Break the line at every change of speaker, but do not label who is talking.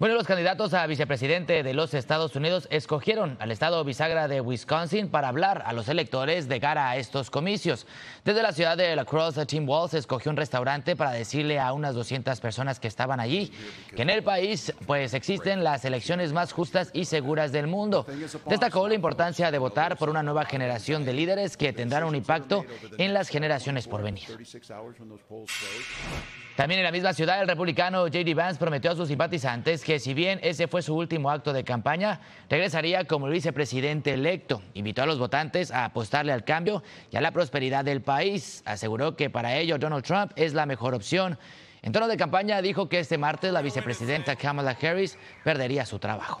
Bueno, los candidatos a vicepresidente de los Estados Unidos escogieron al estado bisagra de Wisconsin para hablar a los electores de cara a estos comicios. Desde la ciudad de La Crosse, Tim Walz escogió un restaurante para decirle a unas 200 personas que estaban allí que en el país pues existen las elecciones más justas y seguras del mundo. Destacó la importancia de votar por una nueva generación de líderes que tendrán un impacto en las generaciones por venir. También en la misma ciudad el republicano J.D. Vance prometió a sus simpatizantes que que si bien ese fue su último acto de campaña, regresaría como vicepresidente electo. Invitó a los votantes a apostarle al cambio y a la prosperidad del país. Aseguró que para ello Donald Trump es la mejor opción. En tono de campaña dijo que este martes la vicepresidenta Kamala Harris perdería su trabajo.